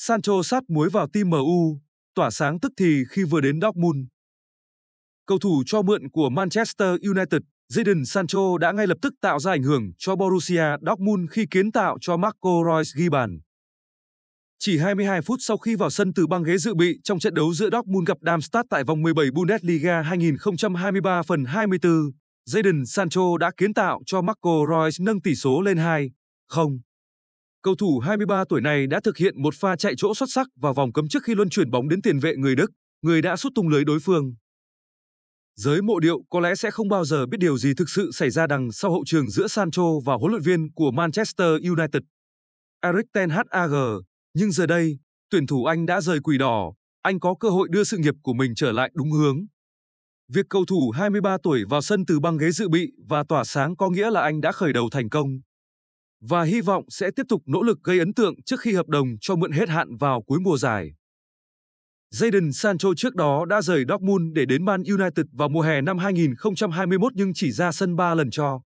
Sancho sát muối vào tim MU, tỏa sáng tức thì khi vừa đến Dortmund. Cầu thủ cho mượn của Manchester United, Jadon Sancho đã ngay lập tức tạo ra ảnh hưởng cho Borussia Dortmund khi kiến tạo cho Marco Reus ghi bàn. Chỉ 22 phút sau khi vào sân từ băng ghế dự bị trong trận đấu giữa Dortmund gặp Darmstadt tại vòng 17 Bundesliga 2023 phần 24, Jadon Sancho đã kiến tạo cho Marco Reus nâng tỷ số lên 2-0. Cầu thủ 23 tuổi này đã thực hiện một pha chạy chỗ xuất sắc vào vòng cấm trước khi luân chuyển bóng đến tiền vệ người Đức, người đã sút tung lưới đối phương. Giới mộ điệu có lẽ sẽ không bao giờ biết điều gì thực sự xảy ra đằng sau hậu trường giữa Sancho và huấn luyện viên của Manchester United. Erik Ten Hag, nhưng giờ đây, tuyển thủ Anh đã rời quỷ đỏ, anh có cơ hội đưa sự nghiệp của mình trở lại đúng hướng. Việc cầu thủ 23 tuổi vào sân từ băng ghế dự bị và tỏa sáng có nghĩa là anh đã khởi đầu thành công và hy vọng sẽ tiếp tục nỗ lực gây ấn tượng trước khi hợp đồng cho mượn hết hạn vào cuối mùa giải. Jadon Sancho trước đó đã rời Dortmund để đến Man United vào mùa hè năm 2021 nhưng chỉ ra sân 3 lần cho.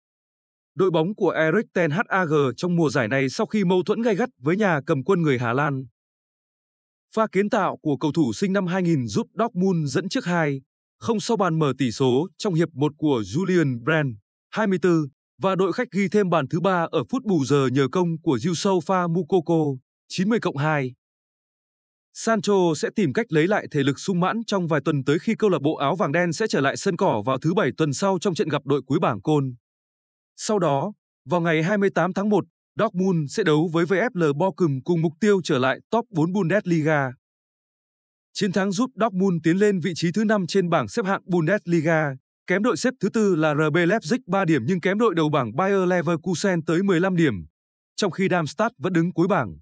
Đội bóng của Erik ten Hag trong mùa giải này sau khi mâu thuẫn gay gắt với nhà cầm quân người Hà Lan. Pha kiến tạo của cầu thủ sinh năm 2000 giúp Dortmund dẫn trước 2, không sau bàn mở tỷ số trong hiệp 1 của Julian Brand, 24, và đội khách ghi thêm bàn thứ ba ở phút bù giờ nhờ công của Yusofa Mukoko, 90 cộng 2. Sancho sẽ tìm cách lấy lại thể lực sung mãn trong vài tuần tới khi câu lạc bộ áo vàng đen sẽ trở lại sân cỏ vào thứ bảy tuần sau trong trận gặp đội cuối bảng côn. Sau đó, vào ngày 28 tháng 1, Dortmund sẽ đấu với VFL Bochum cùng mục tiêu trở lại top 4 Bundesliga. Chiến thắng giúp Dortmund tiến lên vị trí thứ 5 trên bảng xếp hạng Bundesliga Kém đội xếp thứ tư là RB Leipzig 3 điểm nhưng kém đội đầu bảng Bayer Leverkusen tới 15 điểm, trong khi Darmstadt vẫn đứng cuối bảng.